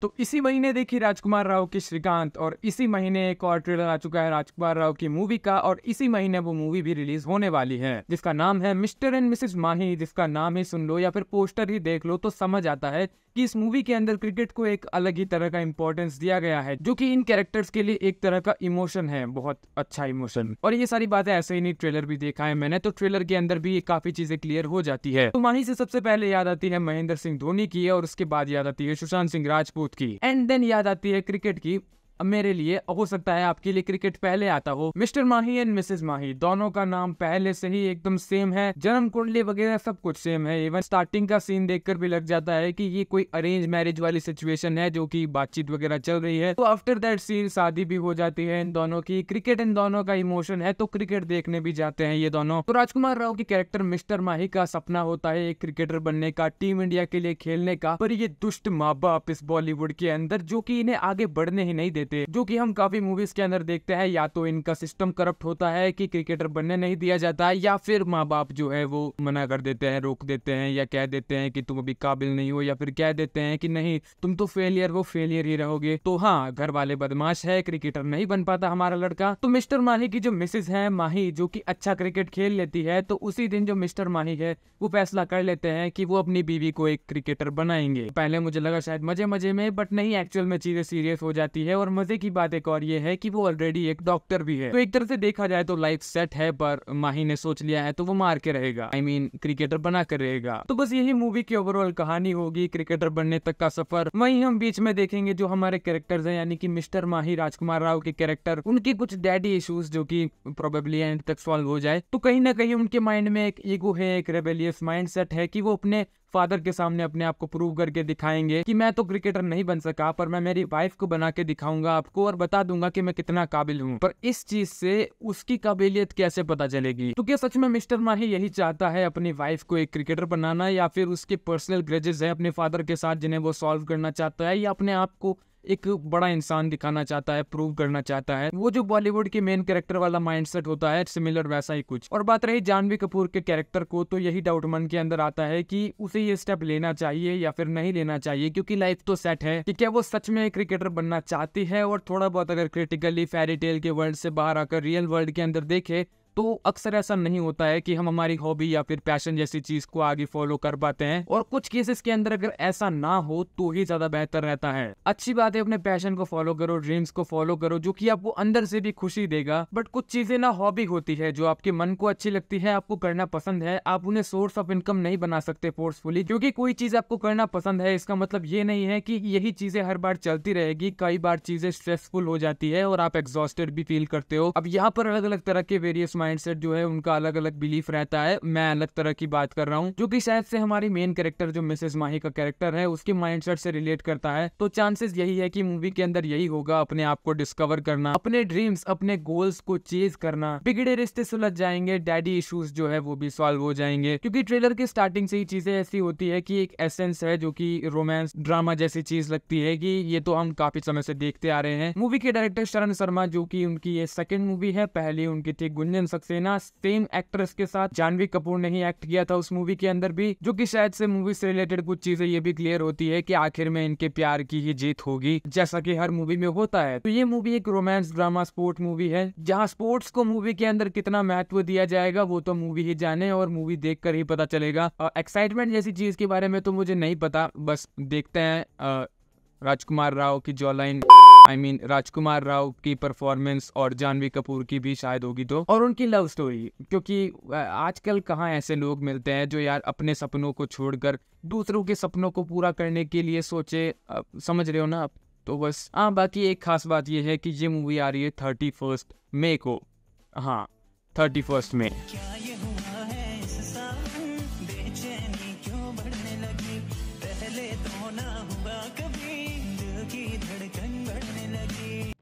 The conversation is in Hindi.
तो इसी महीने देखी राजकुमार राव की श्रीकांत और इसी महीने एक और ट्रेलर आ चुका है राजकुमार राव की मूवी का और इसी महीने वो मूवी भी रिलीज होने वाली है जिसका नाम है मिस्टर एंड मिसेज माही जिसका नाम ही सुन लो या फिर पोस्टर ही देख लो तो समझ आता है कि इस मूवी के अंदर क्रिकेट को एक अलग ही तरह का इम्पोर्टेंस दिया गया है जो कि इन कैरेक्टर्स के लिए एक तरह का इमोशन है बहुत अच्छा इमोशन और ये सारी बातें ऐसे ही नहीं ट्रेलर भी देखा है मैंने तो ट्रेलर के अंदर भी काफी चीजें क्लियर हो जाती है तो माही से सबसे पहले याद आती है महेंद्र सिंह धोनी की और उसके बाद याद आती है सुशांत सिंह राजपूत की एंड देन याद आती है क्रिकेट की मेरे लिए हो सकता है आपके लिए क्रिकेट पहले आता हो Mr Mahi and Mrs Mahi दोनों का नाम पहले से ही एकदम सेम है जन्म कुंडली वगैरह सब कुछ सेम है इवन स्टार्टिंग का सीन देखकर भी लग जाता है कि ये कोई अरेंज मैरिज वाली सिचुएशन है जो कि बातचीत वगैरह चल रही है तो आफ्टर दैट सीन शादी भी हो जाती है इन दोनों की क्रिकेट इन दोनों का इमोशन है तो क्रिकेट देखने भी जाते हैं ये दोनों तो राजकुमार राव के कैरेक्टर मिस्टर माही का सपना होता है एक क्रिकेटर बनने का टीम इंडिया के लिए खेलने का पर ये दुष्ट माँ बाप इस बॉलीवुड के अंदर जो की इन्हें आगे बढ़ने ही नहीं देते थे जो कि हम काफी मूवीज के अंदर देखते हैं या तो इनका सिस्टम करप्ट होता है कि क्रिकेटर बनने नहीं दिया जाता है या फिर माँ बाप जो है वो मना कर देते हैं रोक देते हैं या कह देते हैं कि तुम अभी काबिल नहीं हो या फिर कह देते हैं कि नहीं तुम तो फेलियर वो फेलियर ही रहोगे तो हाँ घर वाले बदमाश है क्रिकेटर नहीं बन पाता हमारा लड़का तो मिस्टर माही की जो मिसेज है माही जो की अच्छा क्रिकेट खेल लेती है तो उसी दिन जो मिस्टर माही है वो फैसला कर लेते हैं कि वो अपनी बीवी को एक क्रिकेटर बनाएंगे पहले मुझे लगा शायद मजे मजे में बट नहीं एक्चुअल में चीजें सीरियस हो जाती है और मजे की बात एक और ये है कि वो ऑलरेडी एक डॉक्टर भी है तो एक तरह से देखा जाए तो लाइफ सेट है पर माही ने सोच लिया है तो वो मार के रहेगा I I mean mean, cricketer बना कर रहेगा तो बस यही मूवी की ओवरऑल कहानी होगी क्रिकेटर बनने तक का सफर वही हम बीच में देखेंगे जो हमारे कैरेक्टर्स हैं यानी कि मिस्टर माही राजकुमार राव के कैरेक्टर उनके कुछ डैडी इश्यूज जो कि प्रोबेबली एंड तक सॉल्व हो जाए तो कहीं ना कहीं उनके माइंड में एक ईगो है एक रेबेलियस माइंड है कि वो अपने फादर के सामने अपने आप को प्रूव करके दिखाएंगे कि मैं तो क्रिकेटर नहीं बन सका पर मैं मेरी वाइफ को बना के दिखाऊंगा आपको और बता दूंगा कि मैं कितना काबिल हूँ पर इस चीज से उसकी काबिलियत कैसे पता चलेगी तो क्या सच में मिस्टर माही यही चाहता है अपनी वाइफ को एक क्रिकेटर बनाना या फिर उसके पर्सनल ग्रेजेस है अपने फादर के साथ जिन्हें वो सॉल्व करना चाहता है या अपने आप को एक बड़ा इंसान दिखाना चाहता है प्रूव करना चाहता है वो जो बॉलीवुड के मेन कैरेक्टर वाला माइंडसेट होता है सिमिलर वैसा ही कुछ और बात रही जानवी कपूर के कैरेक्टर को तो यही डाउट मन के अंदर आता है कि उसे ये स्टेप लेना चाहिए या फिर नहीं लेना चाहिए क्योंकि लाइफ तो सेट है कि क्या वो सच में क्रिकेटर बनना चाहती है और थोड़ा बहुत अगर क्रिटिकली फेरी टेल के वर्ल्ड से बाहर आकर रियल वर्ल्ड के अंदर देखे तो अक्सर ऐसा नहीं होता है कि हम हमारी हॉबी या फिर पैशन जैसी चीज को आगे फॉलो कर पाते हैं और कुछ केसेस के अंदर अगर ऐसा ना हो तो ही ज्यादा बेहतर रहता है अच्छी बात है अपने पैशन को फॉलो करो ड्रीम्स को फॉलो करो जो की आपको अंदर से भी खुशी देगा बट कुछ चीजें ना हॉबी होती है जो आपके मन को अच्छी लगती है आपको करना पसंद है आप उन्हें सोर्स ऑफ इनकम नहीं बना सकते फोर्सफुली क्योंकि कोई चीज आपको करना पसंद है इसका मतलब ये नहीं है कि यही चीजें हर बार चलती रहेगी कई बार चीजें स्ट्रेसफुल हो जाती है और आप एग्जॉस्टेड भी फील करते हो अब यहाँ पर अलग अलग तरह के वेरियस माइंडसेट जो है उनका अलग अलग बिलीफ रहता है मैं अलग तरह की बात कर रहा हूँ जो कि शायद से हमारी मेन कैरेक्टर जो मिसेज माही का कैरेक्टर है उसके माइंडसेट से रिलेट करता है तो चांसेस यही है कि मूवी के अंदर यही होगा अपने आप को डिस्कवर करना अपने ड्रीम्स अपने गोल्स को चेज करना बिगड़े रिश्ते सुलझ जाएंगे डैडी इशूज जो है वो भी सॉल्व हो जाएंगे क्योंकि ट्रेलर के स्टार्टिंग से ही चीजें ऐसी होती है की एक एसेंस है जो की रोमांस ड्रामा जैसी चीज लगती है की ये तो हम काफी समय से देखते आ रहे हैं मूवी के डायरेक्टर शरण शर्मा जो की उनकी ये सेकेंड मूवी है पहले उनकी थी गुंजन सक्सेना सेम एक्ट्रेस के साथ जानवी कपूर ने ही एक्ट किया था उस मूवी के अंदर भी जो कि शायद से मूवी से रिलेटेड कुछ चीजें ये भी क्लियर होती है कि आखिर में इनके प्यार की ही जीत होगी जैसा कि हर मूवी में होता है तो ये मूवी एक रोमांस ड्रामा स्पोर्ट मूवी है जहाँ स्पोर्ट्स को मूवी के अंदर कितना महत्व दिया जाएगा वो तो मूवी ही जाने और मूवी देख ही पता चलेगा एक्साइटमेंट जैसी चीज के बारे में तो मुझे नहीं पता बस देखते हैं राजकुमार राव की जो line I I mean mean, Rajkummar Rao की परफॉर्मेंस और जानवी कपूर की भी शायद होगी तो और उनकी लव स्टोरी क्योंकि आजकल कहाँ ऐसे लोग मिलते हैं जो यार अपने सपनों को छोड़कर दूसरों के सपनों को पूरा करने के लिए सोचे समझ रहे हो ना आप तो बस हाँ बाकी एक खास बात यह है कि ये मूवी आ रही है थर्टी फर्स्ट मे को हाँ थर्टी फर्स्ट में धड़कन burning again.